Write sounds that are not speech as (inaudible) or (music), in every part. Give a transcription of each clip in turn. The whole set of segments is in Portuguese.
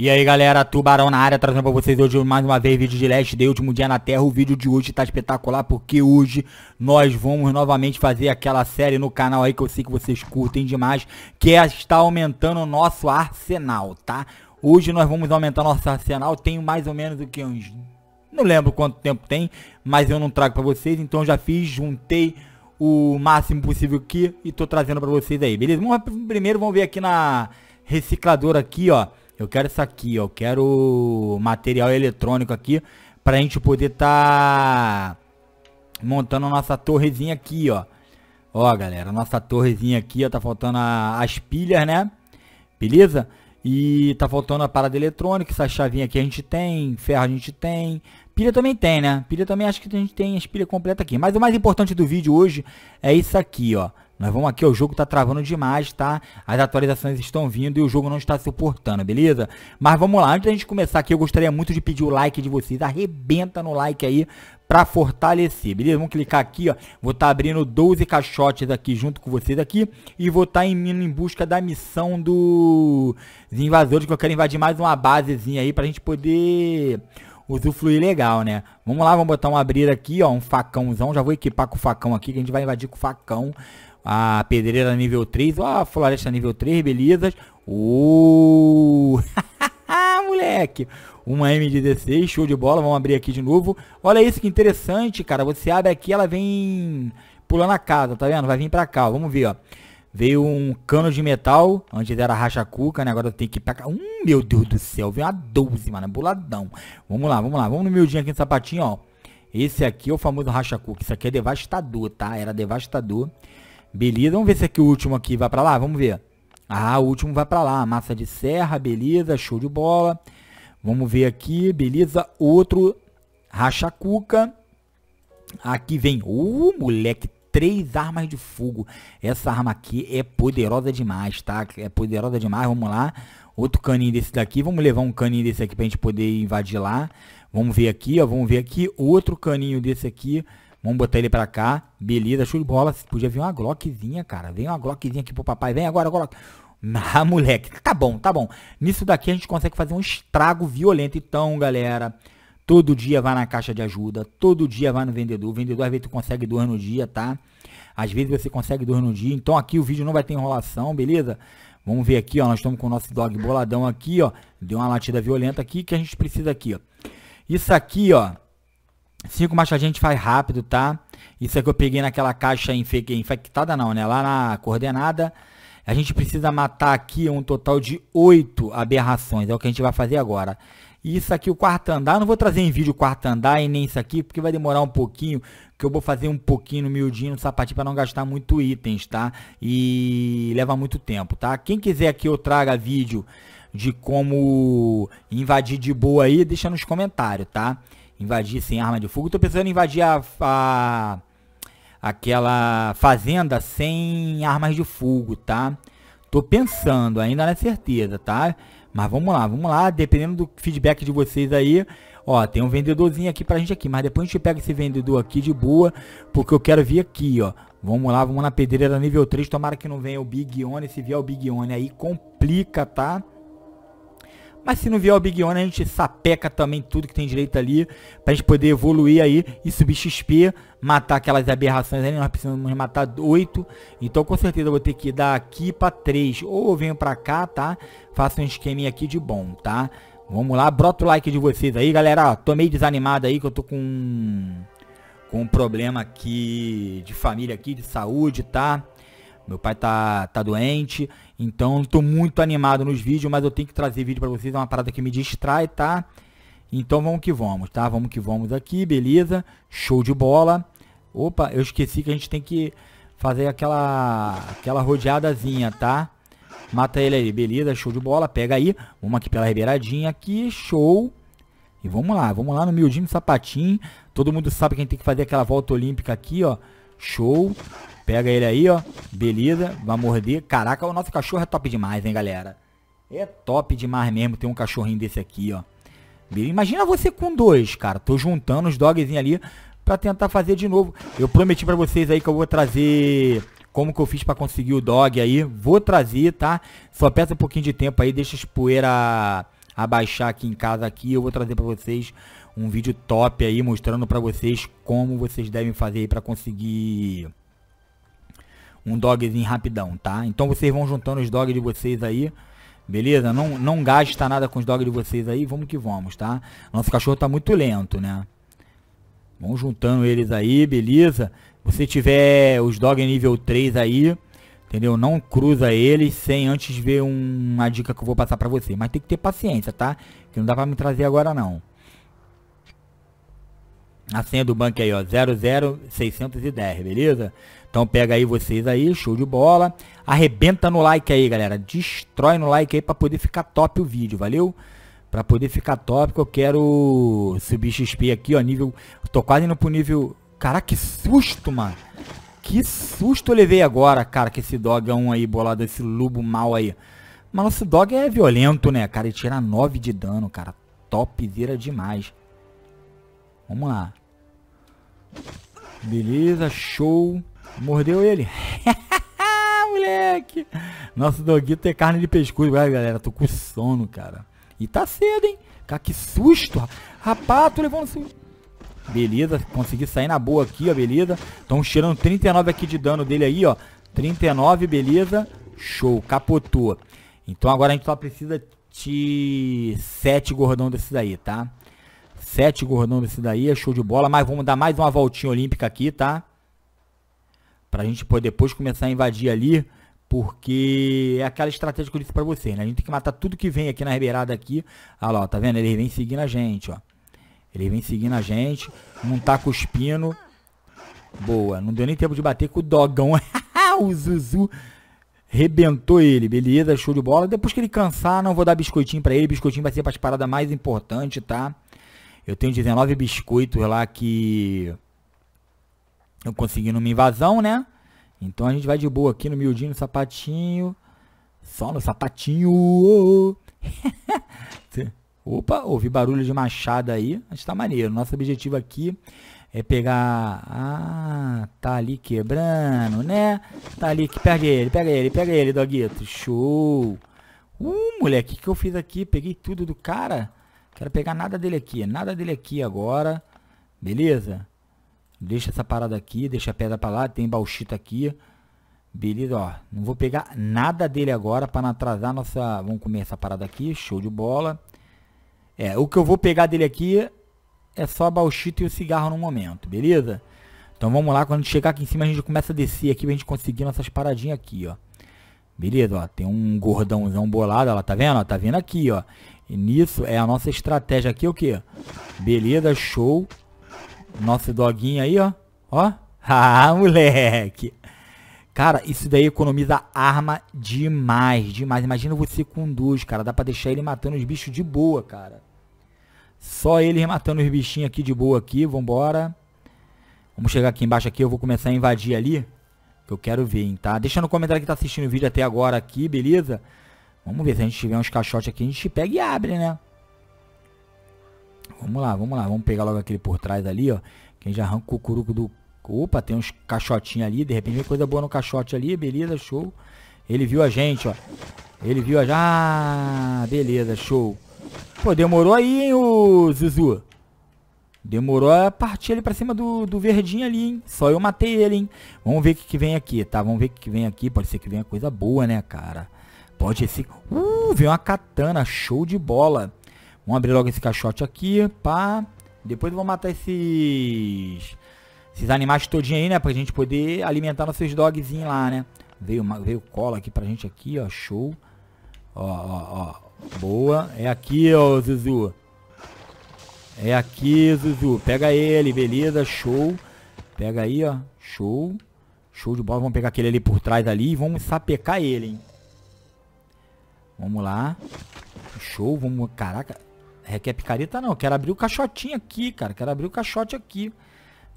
E aí galera, Tubarão na área, trazendo pra vocês hoje mais uma vez vídeo de Last Day, último dia na Terra. O vídeo de hoje tá espetacular porque hoje nós vamos novamente fazer aquela série no canal aí que eu sei que vocês curtem demais, que é está aumentando o nosso arsenal, tá? Hoje nós vamos aumentar nosso arsenal, tenho mais ou menos o que uns... Não lembro quanto tempo tem, mas eu não trago pra vocês, então já fiz, juntei o máximo possível aqui e tô trazendo pra vocês aí, beleza? Vamos, primeiro vamos ver aqui na recicladora aqui, ó. Eu quero isso aqui, ó. Eu quero material eletrônico aqui pra gente poder tá montando a nossa torrezinha aqui, ó. Ó, galera, nossa torrezinha aqui, ó, tá faltando a, as pilhas, né? Beleza? E tá faltando a parada eletrônica, essa chavinha aqui a gente tem, ferro a gente tem, pilha também tem, né? Pilha também acho que a gente tem as pilhas completas aqui. Mas o mais importante do vídeo hoje é isso aqui, ó. Nós vamos aqui, ó, o jogo tá travando demais, tá? As atualizações estão vindo e o jogo não está suportando, beleza? Mas vamos lá, antes da gente começar aqui, eu gostaria muito de pedir o like de vocês. Arrebenta no like aí para fortalecer, beleza? Vamos clicar aqui, ó. Vou estar tá abrindo 12 caixotes aqui junto com vocês aqui e vou estar tá indo em busca da missão dos invasores que eu quero invadir mais uma basezinha aí pra gente poder usufruir legal, né? Vamos lá, vamos botar um abrir aqui, ó, um facãozão. Já vou equipar com o facão aqui que a gente vai invadir com o facão a pedreira nível 3, a floresta nível 3, belezas. Uh, (laughs) moleque, uma de 16 show de bola, vamos abrir aqui de novo. Olha isso que interessante, cara, você abre aqui, ela vem pulando a casa, tá vendo? Vai vir pra cá, ó. vamos ver, ó. Veio um cano de metal, antes era racha-cuca, né? Agora tem que ir pra cá. Hum, meu Deus do céu, veio uma 12, mano, é boladão. Vamos lá, vamos lá, vamos no miudinho aqui no sapatinho, ó. Esse aqui é o famoso racha-cuca, isso aqui é devastador, tá? Era devastador. Beleza, vamos ver se aqui o último aqui vai para lá, vamos ver. Ah, o último vai para lá, massa de serra, beleza, show de bola. Vamos ver aqui, beleza, outro racha cuca. Aqui vem, uh, moleque, três armas de fogo. Essa arma aqui é poderosa demais, tá? É poderosa demais, vamos lá. Outro caninho desse daqui, vamos levar um caninho desse aqui pra gente poder invadir lá. Vamos ver aqui, ó, vamos ver aqui, outro caninho desse aqui Vamos botar ele pra cá. Beleza, show de bola. Podia vir uma Glockzinha, cara. Vem uma Glockzinha aqui pro papai. Vem agora, Glock. Ah, (laughs) moleque. Tá bom, tá bom. Nisso daqui a gente consegue fazer um estrago violento. Então, galera, todo dia vai na caixa de ajuda. Todo dia vai no vendedor. O vendedor às vezes tu consegue dois no dia, tá? Às vezes você consegue dois no dia. Então aqui o vídeo não vai ter enrolação, beleza? Vamos ver aqui, ó. Nós estamos com o nosso dog boladão aqui, ó. Deu uma latida violenta aqui que a gente precisa aqui, ó. Isso aqui, ó. Cinco machadinhas a gente faz rápido, tá? Isso é que eu peguei naquela caixa infectada não, né? Lá na coordenada. A gente precisa matar aqui um total de oito aberrações. É o que a gente vai fazer agora. Isso aqui, o quarto andar, eu não vou trazer em vídeo o quarto andar e nem isso aqui, porque vai demorar um pouquinho, que eu vou fazer um pouquinho no miudinho, no sapatinho, para não gastar muito itens, tá? E leva muito tempo, tá? Quem quiser que eu traga vídeo de como invadir de boa aí, deixa nos comentários, tá? Invadir sem arma de fogo. Tô pensando em invadir a, a aquela fazenda sem armas de fogo, tá? Tô pensando, ainda não é certeza, tá? Mas vamos lá, vamos lá, dependendo do feedback de vocês aí. Ó, tem um vendedorzinho aqui pra gente aqui, mas depois a gente pega esse vendedor aqui de boa, porque eu quero vir aqui, ó. Vamos lá, vamos na pedreira nível 3, tomara que não venha o Big One, se vier o Big One aí complica, tá? Mas se não vier o Big One, a gente sapeca também tudo que tem direito ali. Pra gente poder evoluir aí e subir XP. Matar aquelas aberrações aí. Nós precisamos matar 8. Então com certeza eu vou ter que dar aqui pra 3. Ou eu venho pra cá, tá? Faço um esqueminha aqui de bom, tá? Vamos lá, brota o like de vocês aí, galera. Ó, tô meio desanimado aí que eu tô com com um problema aqui de família aqui, de saúde, tá? Meu pai tá, tá doente, então tô muito animado nos vídeos, mas eu tenho que trazer vídeo para vocês, é uma parada que me distrai, tá? Então vamos que vamos, tá? Vamos que vamos aqui, beleza? Show de bola. Opa, eu esqueci que a gente tem que fazer aquela aquela rodeadazinha, tá? Mata ele aí, beleza? Show de bola, pega aí. Vamos aqui pela ribeiradinha aqui, show. E vamos lá, vamos lá no miudinho sapatinho. Todo mundo sabe que a gente tem que fazer aquela volta olímpica aqui, ó. Show. Pega ele aí, ó. Beleza. Vai morder. Caraca, o nosso cachorro é top demais, hein, galera. É top demais mesmo ter um cachorrinho desse aqui, ó. Imagina você com dois, cara. Tô juntando os dogzinhos ali pra tentar fazer de novo. Eu prometi pra vocês aí que eu vou trazer como que eu fiz pra conseguir o dog aí. Vou trazer, tá? Só peça um pouquinho de tempo aí, deixa as poeiras abaixar aqui em casa aqui, eu vou trazer para vocês um vídeo top aí mostrando para vocês como vocês devem fazer para conseguir um dogzinho rapidão, tá? Então vocês vão juntando os dogs de vocês aí. Beleza? Não, não gasta nada com os dogs de vocês aí, vamos que vamos, tá? Nosso cachorro tá muito lento, né? Vamos juntando eles aí, beleza? você tiver os dogs nível 3 aí, entendeu? Não cruza ele sem antes ver um, uma dica que eu vou passar pra você. Mas tem que ter paciência, tá? Que não dá pra me trazer agora, não. A senha do banco é aí, ó, 00610, beleza? Então pega aí vocês aí, show de bola. Arrebenta no like aí, galera. Destrói no like aí pra poder ficar top o vídeo, valeu? Pra poder ficar top, que eu quero subir XP aqui, ó, nível... Tô quase indo pro nível... Caraca, que susto, mano! que susto eu levei agora, cara, que esse dogão é aí bolado, esse lobo mal aí. Mas esse dog é violento, né, cara? Ele tira 9 de dano, cara. Topzera demais. Vamos lá. Beleza, show. Mordeu ele. (laughs) Moleque. Nosso doguito é carne de pescoço. Vai, galera, tô com sono, cara. E tá cedo, hein? Cara, que susto. Rapaz, tô levando susto. Beleza, consegui sair na boa aqui, ó, beleza. Estamos tirando 39 aqui de dano dele aí, ó. 39, beleza. Show, capotou. Então agora a gente só precisa de 7 gordão desses aí, tá? 7 gordão desse daí, é show de bola. Mas vamos dar mais uma voltinha olímpica aqui, tá? Pra gente poder depois começar a invadir ali. Porque é aquela estratégia que eu disse pra vocês, né? A gente tem que matar tudo que vem aqui na ribeirada aqui. Olha lá, ó, tá vendo? Ele vem seguindo a gente, ó. Ele vem seguindo a gente. Não tá cuspindo. Boa. Não deu nem tempo de bater com o dogão. (laughs) o Zuzu rebentou ele. Beleza, show de bola. Depois que ele cansar, não vou dar biscoitinho para ele. Biscoitinho vai ser para as paradas mais importantes, tá? Eu tenho 19 biscoitos lá que eu consegui numa invasão, né? Então a gente vai de boa aqui no miudinho, no sapatinho. Só no sapatinho. (laughs) Opa, ouvi barulho de machado aí, mas tá maneiro. Nosso objetivo aqui é pegar... Ah, tá ali quebrando, né? Tá ali, que pega ele, pega ele, pega ele, doguito. Show! Uh, moleque, o que eu fiz aqui? Peguei tudo do cara? Quero pegar nada dele aqui, nada dele aqui agora. Beleza? Deixa essa parada aqui, deixa a pedra pra lá, tem bauxita aqui. Beleza, ó. Não vou pegar nada dele agora pra não atrasar nossa... Vamos comer essa parada aqui, show de bola. É, o que eu vou pegar dele aqui é só a bauxita e o cigarro no momento, beleza? Então vamos lá, quando chegar aqui em cima a gente começa a descer aqui pra gente conseguir nossas paradinhas aqui, ó. Beleza, ó, tem um gordãozão bolado, ó, tá vendo? tá vendo aqui, ó. E nisso é a nossa estratégia aqui, o quê? Beleza, show. Nosso doguinho aí, ó. Ó. (laughs) Ah, moleque. Cara, isso daí economiza arma demais, demais. Imagina você com dois, cara. Dá pra deixar ele matando os bichos de boa, cara. Só ele matando os bichinhos aqui de boa aqui. Vambora. Vamos chegar aqui embaixo aqui. Eu vou começar a invadir ali. Que eu quero ver, hein, tá? Deixa no comentário que tá assistindo o vídeo até agora aqui, beleza? Vamos ver se a gente tiver uns caixotes aqui. A gente pega e abre, né? Vamos lá, vamos lá. Vamos pegar logo aquele por trás ali, ó. Quem já arranca o cucuruco do... Opa, tem uns caixotinhos ali. De repente coisa boa no caixote ali. Beleza, show. Ele viu a gente, ó. Ele viu a... Ah, beleza, show. Pô, demorou aí, hein, o Zuzu. Demorou a partir ali pra cima do, do verdinho ali, hein? Só eu matei ele, hein? Vamos ver o que, que vem aqui, tá? Vamos ver o que, que vem aqui. Pode ser que venha coisa boa, né, cara? Pode ser... Uh, veio uma katana. Show de bola. Vamos abrir logo esse caixote aqui, pá. Depois eu vou matar esses... Esses animais todinhos aí, né? Pra gente poder alimentar nossos dogzinhos lá, né? Veio, veio cola aqui pra gente aqui, ó. Show. Ó, ó, ó, Boa. É aqui, ó, Zuzu. É aqui, Zuzu. Pega ele, beleza. Show. Pega aí, ó. Show. Show de bola. Vamos pegar aquele ali por trás ali e vamos sapecar ele, hein. Vamos lá. Show. Vamos... Caraca. Requer picareta não. Quero abrir o caixotinho aqui, cara. Quero abrir o caixote aqui.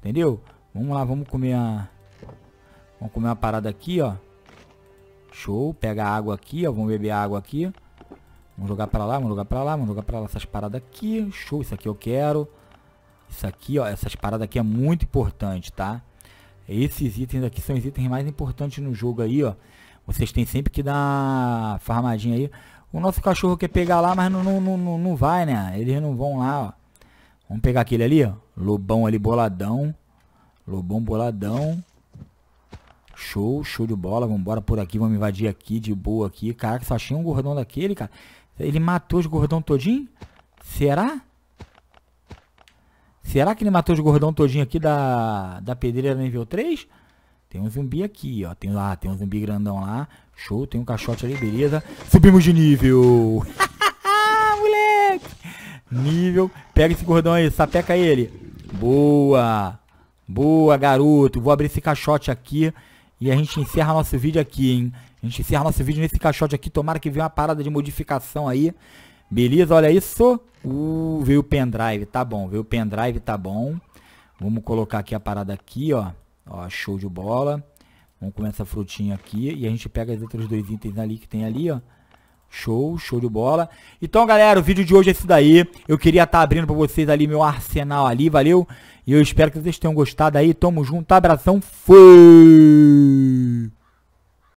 Entendeu? Vamos lá. Vamos comer a... Vamos comer uma parada aqui, ó. Show. Pega a água aqui, ó. Vamos beber água aqui, ó. Vamos jogar pra lá, vamos jogar pra lá, vamos jogar pra lá. Essas paradas aqui, show, isso aqui eu quero. Isso aqui, ó, essas paradas aqui é muito importante, tá? Esses itens aqui são os itens mais importantes no jogo aí, ó. Vocês têm sempre que dar farmadinha aí. O nosso cachorro quer pegar lá, mas não, não, não, não vai, né? Eles não vão lá, ó. Vamos pegar aquele ali, ó. Lobão ali boladão. Lobão boladão. Show, show de bola. Vambora por aqui, vamos invadir aqui de boa aqui. Caraca, só achei um gordão daquele, cara. Ele matou os gordão todinho? Será? Será que ele matou os gordão todinho aqui da, da pedreira nível 3? Tem um zumbi aqui, ó. Tem lá, tem um zumbi grandão lá. Show, tem um caixote ali, beleza. Subimos de nível. (laughs) Moleque! Nível. Pega esse gordão aí, sapeca ele. Boa! Boa, garoto. Vou abrir esse caixote aqui. E a gente encerra nosso vídeo aqui, hein? A gente encerra nosso vídeo nesse caixote aqui. Tomara que venha uma parada de modificação aí. Beleza, olha isso. Uh, veio o pendrive, tá bom. Veio o pendrive, tá bom. Vamos colocar aqui a parada aqui, ó. Ó, show de bola. Vamos comer essa frutinha aqui. E a gente pega os outros dois itens ali que tem ali, ó. Show, show de bola. Então, galera, o vídeo de hoje é esse daí. Eu queria estar tá abrindo para vocês ali meu arsenal ali, valeu? E eu espero que vocês tenham gostado aí. Tamo junto, abração, fui!